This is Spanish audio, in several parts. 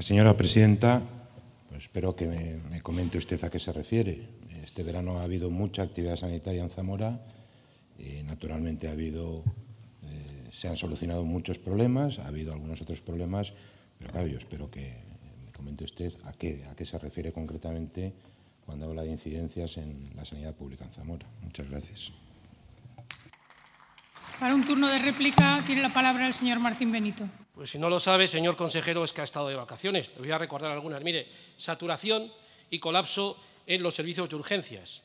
señora presidenta, pues espero que me, comente usted a qué se refiere. Este verano ha habido mucha actividad sanitaria en Zamora. naturalmente ha habido, eh, se han solucionado muchos problemas, ha habido algunos otros problemas, pero claro, yo espero que me comente usted a qué, a qué se refiere concretamente cuando habla de incidencias en la sanidad pública en Zamora. Muchas gracias. Para un turno de réplica tiene la palabra el señor Martín Benito. Pues si no lo sabe, señor consejero, es que ha estado de vacaciones. Le voy a recordar algunas. Mire, saturación y colapso en los servicios de urgencias.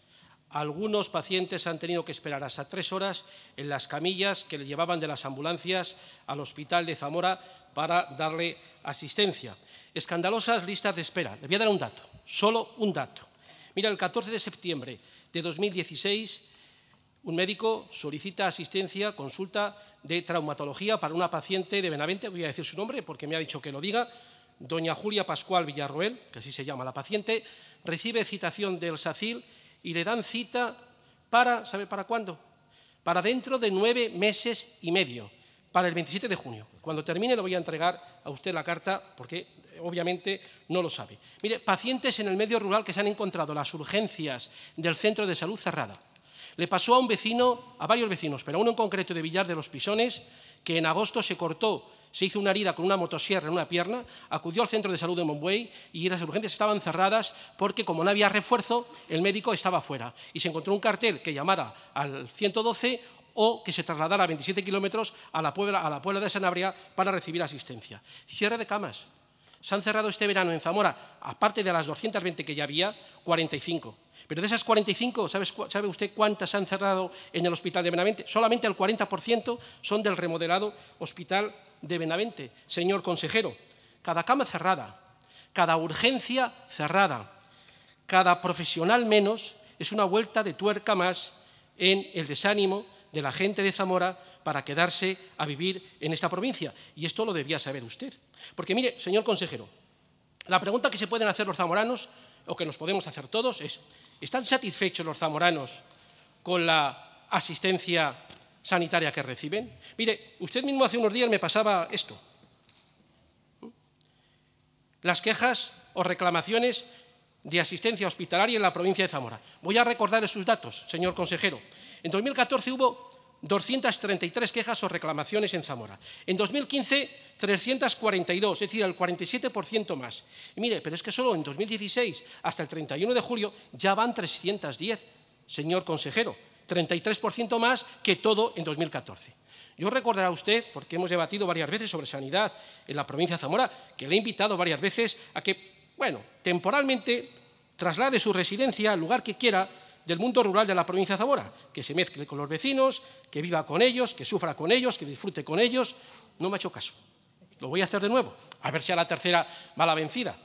Algunos pacientes han tenido que esperar hasta tres horas en las camillas que le llevaban de las ambulancias al hospital de Zamora para darle asistencia. Escandalosas listas de espera. Le voy a dar un dato, solo un dato. Mira, el 14 de septiembre de 2016 un médico solicita asistencia, consulta de traumatología para una paciente de Benavente, voy a decir su nombre porque me ha dicho que lo diga, doña Julia Pascual Villarroel, que así se llama la paciente, recibe citación del SACIL y le dan cita para, ¿sabe para cuándo? Para dentro de nueve meses y medio, para el 27 de junio. Cuando termine le voy a entregar a usted la carta porque eh, obviamente no lo sabe. Mire, pacientes en el medio rural que se han encontrado las urgencias del centro de salud cerrada le pasó a un vecino, a varios vecinos, pero a uno en concreto de Villar de los Pisones, que en agosto se cortó, se hizo una herida con una motosierra en una pierna, acudió al centro de salud de Monbuey y las urgencias estaban cerradas porque como no había refuerzo, el médico estaba fuera. Y se encontró un cartel que llamara al 112 o que se trasladara a 27 kilómetros a la, Puebla, a la Puebla de Sanabria para recibir asistencia. Cierre de camas. Se han cerrado este verano en Zamora, aparte de las 220 que ya había, 45. Pero de esas 45, ¿sabe usted cuántas se han cerrado en el Hospital de Benavente? Solamente el 40% son del remodelado Hospital de Benavente. Señor consejero, cada cama cerrada, cada urgencia cerrada, cada profesional menos es una vuelta de tuerca más en el desánimo de la gente de Zamora para quedarse a vivir en esta provincia. Y esto lo debía saber usted. Porque mire, señor consejero, la pregunta que se pueden hacer los zamoranos, o que nos podemos hacer todos, es, ¿están satisfechos los zamoranos con la asistencia sanitaria que reciben? Mire, usted mismo hace unos días me pasaba esto. Las quejas o reclamaciones de asistencia hospitalaria en la provincia de Zamora. Voy a recordar sus datos, señor consejero. En 2014 hubo 233 quejas o reclamaciones en Zamora. En 2015, 342, es decir, el 47% más. mire, pero es que solo en 2016, hasta el 31 de julio, ya van 310, señor consejero, 33% más que todo en 2014. Yo recordará a usted, porque hemos debatido varias veces sobre sanidad en la provincia de Zamora, que le he invitado varias veces a que, bueno, temporalmente traslade su residencia al lugar que quiera del mundo rural de la provincia de Zamora, que se mezcle con los vecinos, que viva con ellos, que sufra con ellos, que disfrute con ellos. No me ha hecho caso. Lo voy a hacer de nuevo, a ver si a la tercera va la vencida.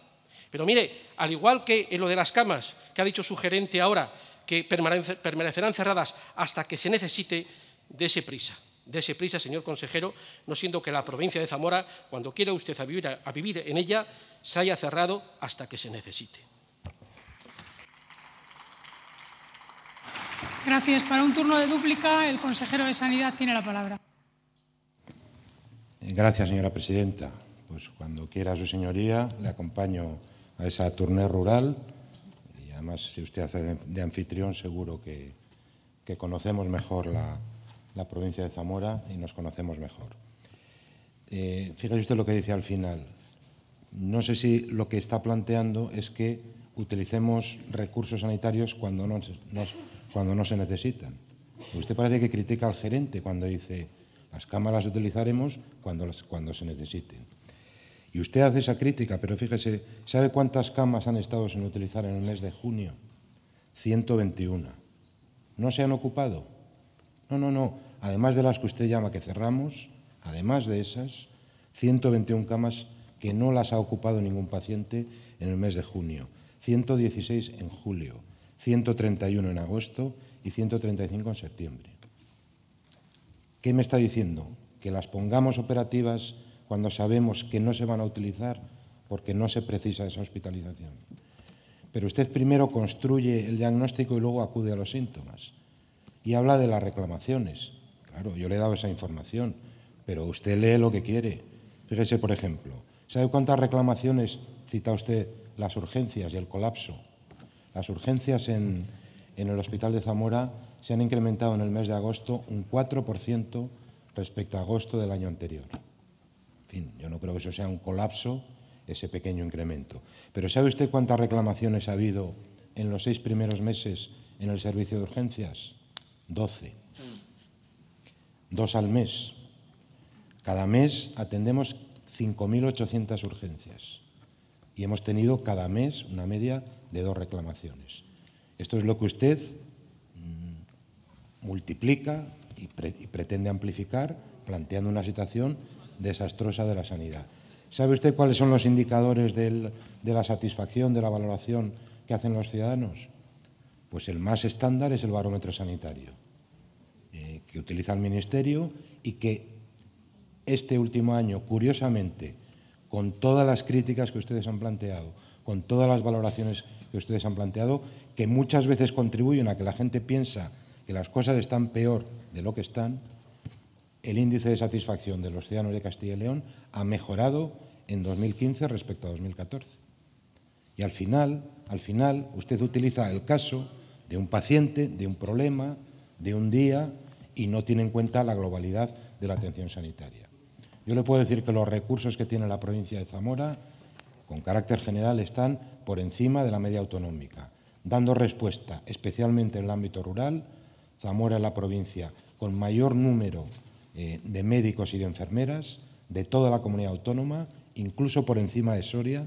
Pero mire, al igual que en lo de las camas, que ha dicho su gerente ahora, que permanecerán cerradas hasta que se necesite, de ese prisa. de ese prisa, señor consejero, no siendo que la provincia de Zamora, cuando quiera usted vivir, a vivir en ella, se haya cerrado hasta que se necesite. Gracias. Para un turno de dúplica, el consejero de Sanidad tiene la palabra. Eh, gracias, señora presidenta. Pues cuando quiera su señoría, le acompaño a esa turné rural. Y además, si usted hace de anfitrión, seguro que, conocemos mejor la, provincia de Zamora y nos conocemos mejor. Eh, fíjese usted lo que dice al final. No sé si lo que está planteando es que utilicemos recursos sanitarios cuando no, nos cuando no se necesitan. Pues usted parece que critica al gerente cuando dice, las cámaras utilizaremos cuando, cuando se necesiten. Y usted hace esa crítica, pero fíjese, ¿sabe cuántas camas han estado sin utilizar en el mes de junio? 121. ¿No se han ocupado? No, no, no. Además de las que usted llama que cerramos, además de esas, 121 camas que no las ha ocupado ningún paciente en el mes de junio, 116 en julio, 131 en agosto y 135 en septiembre. ¿Qué me está diciendo? ¿Que las pongamos operativas cuando sabemos que no se van a utilizar porque no se precisa esa hospitalización? Pero usted primero construye el diagnóstico y luego acude a los síntomas. Y habla de las reclamaciones. Claro, yo le he dado esa información, pero usted lee lo que quiere. Fíjese, por ejemplo, ¿sabe cuántas reclamaciones cita usted las urgencias y el colapso? Las urgencias en, el Hospital de Zamora se han incrementado en el mes de agosto un 4% respecto a agosto del año anterior. En fin, yo no creo que eso sea un colapso, ese pequeño incremento. Pero ¿sabe usted cuántas reclamaciones ha habido en los seis primeros meses en el servicio de urgencias? 12. Dos al mes. Cada mes atendemos 5.800 urgencias y hemos tenido cada mes una media de dos reclamaciones. Esto es lo que usted mm, multiplica y, pretende amplificar planteando una situación desastrosa de la sanidad. ¿Sabe usted cuáles son los indicadores de la satisfacción, de la valoración que hacen los ciudadanos? Pues el más estándar es el barómetro sanitario, eh, que utiliza el Ministerio y que este último año, curiosamente, con todas las críticas que ustedes han planteado, con todas las valoraciones que ustedes han planteado, que muchas veces contribuyen a que la gente piensa que las cosas están peor de lo que están, el índice de satisfacción de los ciudadanos de Castilla y León ha mejorado en 2015 respecto a 2014. Y al final, al final, usted utiliza el caso de un paciente, de un problema, de un día, y no tiene en cuenta la globalidad de la atención sanitaria. Yo le puedo decir que los recursos que tiene la provincia de Zamora, con carácter general, están por encima de la media autonómica, dando respuesta, especialmente en el ámbito rural. Zamora es la provincia con mayor número eh, de médicos y de enfermeras de toda la comunidad autónoma, incluso por encima de Soria,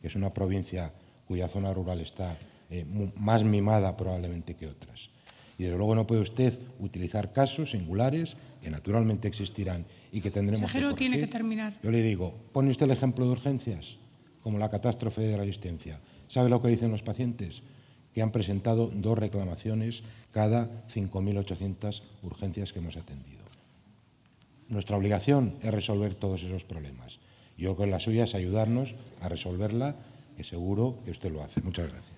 que es una provincia cuya zona rural está eh, más mimada probablemente que otras. Y desde luego no puede usted utilizar casos singulares que naturalmente existirán y que tendremos que corregir. tiene que terminar. Yo le digo, pone usted el ejemplo de urgencias, como la catástrofe de la asistencia. ¿Sabe lo que dicen los pacientes? Que han presentado dos reclamaciones cada 5.800 urgencias que hemos atendido. Nuestra obligación es resolver todos esos problemas. Yo que la suya es ayudarnos a resolverla, que seguro que usted lo hace. Muchas gracias.